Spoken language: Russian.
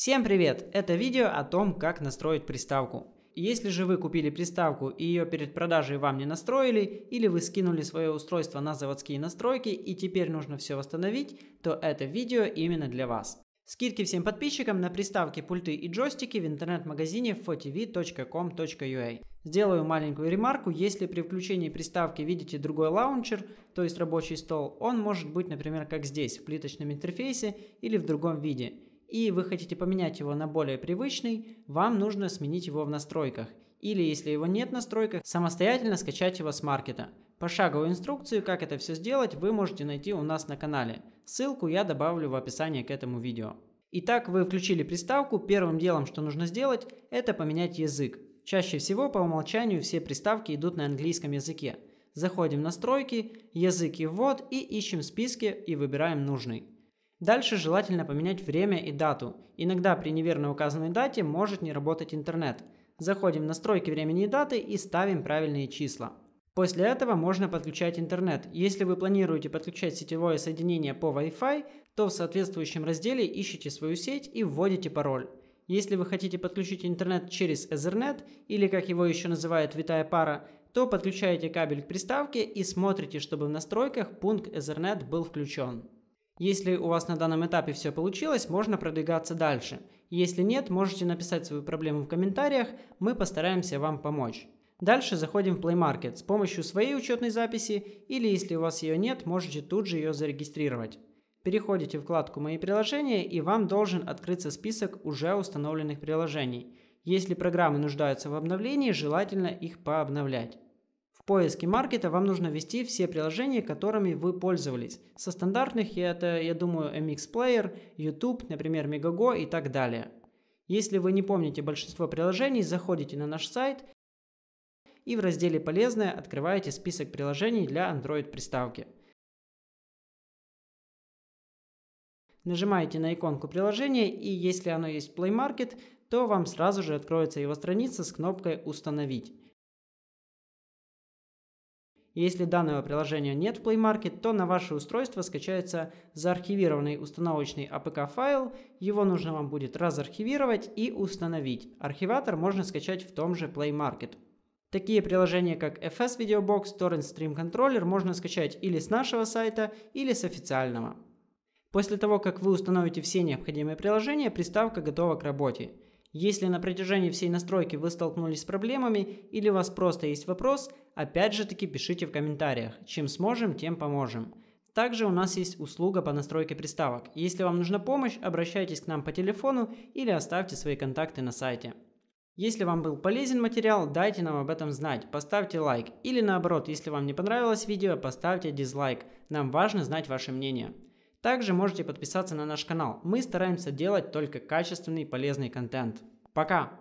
Всем привет! Это видео о том, как настроить приставку. Если же вы купили приставку и ее перед продажей вам не настроили, или вы скинули свое устройство на заводские настройки и теперь нужно все восстановить, то это видео именно для вас. Скидки всем подписчикам на приставки, пульты и джойстики в интернет-магазине fotv.com.ua. А. Сделаю маленькую ремарку, если при включении приставки видите другой лаунчер, то есть рабочий стол, он может быть, например, как здесь, в плиточном интерфейсе или в другом виде и вы хотите поменять его на более привычный, вам нужно сменить его в настройках. Или если его нет в настройках, самостоятельно скачать его с маркета. Пошаговую инструкцию, как это все сделать, вы можете найти у нас на канале. Ссылку я добавлю в описании к этому видео. Итак, вы включили приставку, первым делом, что нужно сделать, это поменять язык. Чаще всего по умолчанию все приставки идут на английском языке. Заходим в настройки, язык и ввод и ищем в списке и выбираем нужный. Дальше желательно поменять время и дату. Иногда при неверно указанной дате может не работать интернет. Заходим в настройки времени и даты и ставим правильные числа. После этого можно подключать интернет. Если вы планируете подключать сетевое соединение по Wi-Fi, то в соответствующем разделе ищите свою сеть и вводите пароль. Если вы хотите подключить интернет через Ethernet, или как его еще называют витая пара, то подключаете кабель к приставке и смотрите, чтобы в настройках пункт Ethernet был включен. Если у вас на данном этапе все получилось, можно продвигаться дальше. Если нет, можете написать свою проблему в комментариях, мы постараемся вам помочь. Дальше заходим в Play Market с помощью своей учетной записи или если у вас ее нет, можете тут же ее зарегистрировать. Переходите в вкладку «Мои приложения» и вам должен открыться список уже установленных приложений. Если программы нуждаются в обновлении, желательно их пообновлять поиске маркета вам нужно ввести все приложения, которыми вы пользовались. Со стандартных это, я думаю, MX Player, YouTube, например, Megogo и так далее. Если вы не помните большинство приложений, заходите на наш сайт и в разделе «Полезное» открываете список приложений для Android-приставки. Нажимаете на иконку приложения и если оно есть в Play Market, то вам сразу же откроется его страница с кнопкой «Установить». Если данного приложения нет в Play Market, то на ваше устройство скачается заархивированный установочный APK-файл, его нужно вам будет разархивировать и установить. Архиватор можно скачать в том же Play Market. Такие приложения, как FS Video Box, Torrent Stream Controller можно скачать или с нашего сайта, или с официального. После того, как вы установите все необходимые приложения, приставка готова к работе. Если на протяжении всей настройки вы столкнулись с проблемами или у вас просто есть вопрос, опять же таки пишите в комментариях. Чем сможем, тем поможем. Также у нас есть услуга по настройке приставок. Если вам нужна помощь, обращайтесь к нам по телефону или оставьте свои контакты на сайте. Если вам был полезен материал, дайте нам об этом знать, поставьте лайк. Или наоборот, если вам не понравилось видео, поставьте дизлайк. Нам важно знать ваше мнение. Также можете подписаться на наш канал. Мы стараемся делать только качественный и полезный контент. Пока!